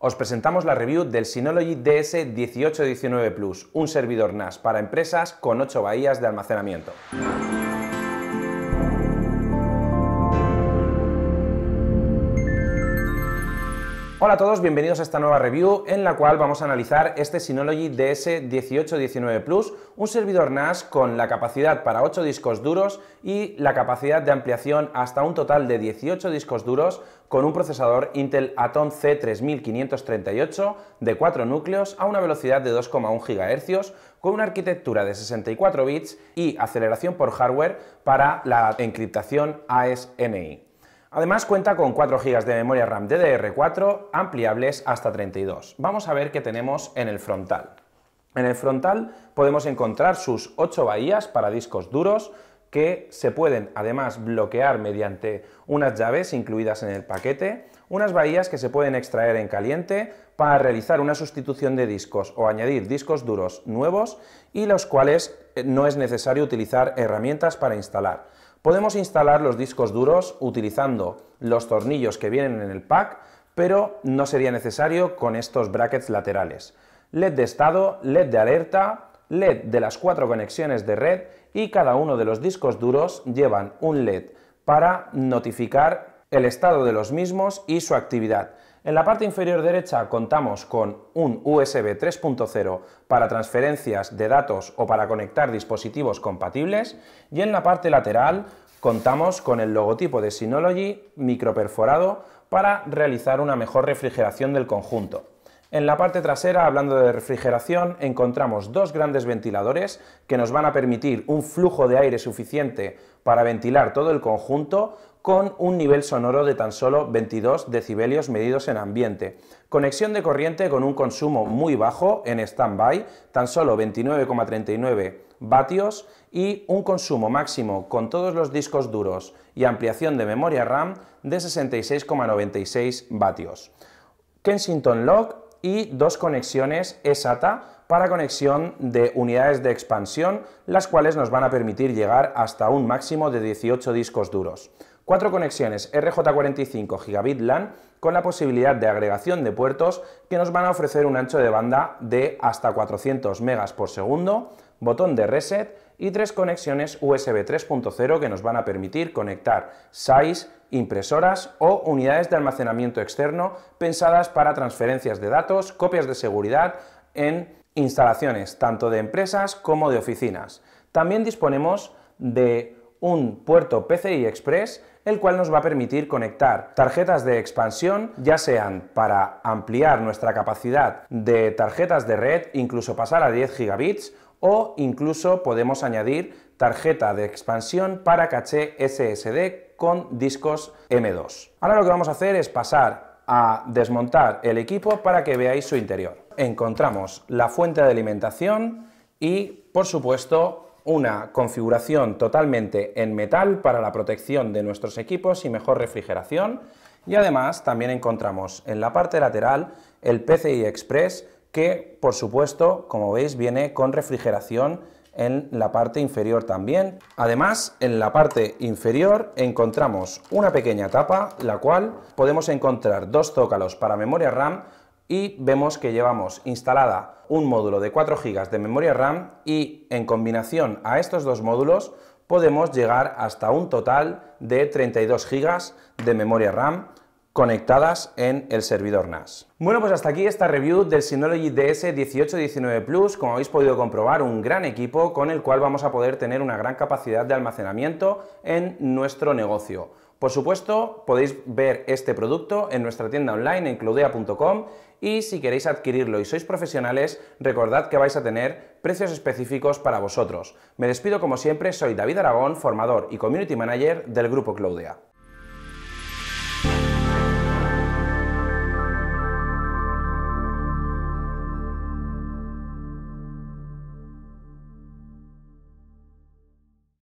Os presentamos la review del Synology DS1819 Plus, un servidor NAS para empresas con 8 bahías de almacenamiento. Hola a todos, bienvenidos a esta nueva review en la cual vamos a analizar este Synology DS1819 Plus, un servidor NAS con la capacidad para 8 discos duros y la capacidad de ampliación hasta un total de 18 discos duros con un procesador Intel Atom C3538 de 4 núcleos a una velocidad de 2,1 GHz con una arquitectura de 64 bits y aceleración por hardware para la encriptación ASNI. Además cuenta con 4 GB de memoria RAM DDR4 ampliables hasta 32. Vamos a ver qué tenemos en el frontal. En el frontal podemos encontrar sus 8 bahías para discos duros que se pueden además bloquear mediante unas llaves incluidas en el paquete, unas bahías que se pueden extraer en caliente para realizar una sustitución de discos o añadir discos duros nuevos y los cuales eh, no es necesario utilizar herramientas para instalar. Podemos instalar los discos duros utilizando los tornillos que vienen en el pack, pero no sería necesario con estos brackets laterales. LED de estado, LED de alerta, LED de las cuatro conexiones de red y cada uno de los discos duros llevan un LED para notificar el estado de los mismos y su actividad. En la parte inferior derecha contamos con un USB 3.0 para transferencias de datos o para conectar dispositivos compatibles y en la parte lateral contamos con el logotipo de Synology microperforado para realizar una mejor refrigeración del conjunto. En la parte trasera, hablando de refrigeración, encontramos dos grandes ventiladores que nos van a permitir un flujo de aire suficiente para ventilar todo el conjunto con un nivel sonoro de tan solo 22 decibelios medidos en ambiente. Conexión de corriente con un consumo muy bajo en stand-by, tan solo 29,39 vatios y un consumo máximo con todos los discos duros y ampliación de memoria RAM de 66,96 vatios. Kensington Lock y dos conexiones SATA para conexión de unidades de expansión, las cuales nos van a permitir llegar hasta un máximo de 18 discos duros. Cuatro conexiones RJ45 Gigabit LAN con la posibilidad de agregación de puertos que nos van a ofrecer un ancho de banda de hasta 400 megas por segundo, botón de reset, y tres conexiones USB 3.0 que nos van a permitir conectar SAIS, impresoras o unidades de almacenamiento externo pensadas para transferencias de datos, copias de seguridad en instalaciones tanto de empresas como de oficinas. También disponemos de un puerto PCI Express, el cual nos va a permitir conectar tarjetas de expansión, ya sean para ampliar nuestra capacidad de tarjetas de red, incluso pasar a 10 gigabits, o incluso podemos añadir tarjeta de expansión para caché SSD con discos M2. Ahora lo que vamos a hacer es pasar a desmontar el equipo para que veáis su interior. Encontramos la fuente de alimentación y, por supuesto, una configuración totalmente en metal para la protección de nuestros equipos y mejor refrigeración. Y además también encontramos en la parte lateral el PCI Express que por supuesto, como veis, viene con refrigeración en la parte inferior también. Además, en la parte inferior encontramos una pequeña tapa, la cual podemos encontrar dos zócalos para memoria RAM y vemos que llevamos instalada un módulo de 4 GB de memoria RAM y en combinación a estos dos módulos podemos llegar hasta un total de 32 GB de memoria RAM conectadas en el servidor NAS. Bueno, pues hasta aquí esta review del Synology DS 1819 Plus, como habéis podido comprobar, un gran equipo con el cual vamos a poder tener una gran capacidad de almacenamiento en nuestro negocio. Por supuesto, podéis ver este producto en nuestra tienda online en cloudea.com y si queréis adquirirlo y sois profesionales, recordad que vais a tener precios específicos para vosotros. Me despido como siempre, soy David Aragón, formador y community manager del grupo Cloudea.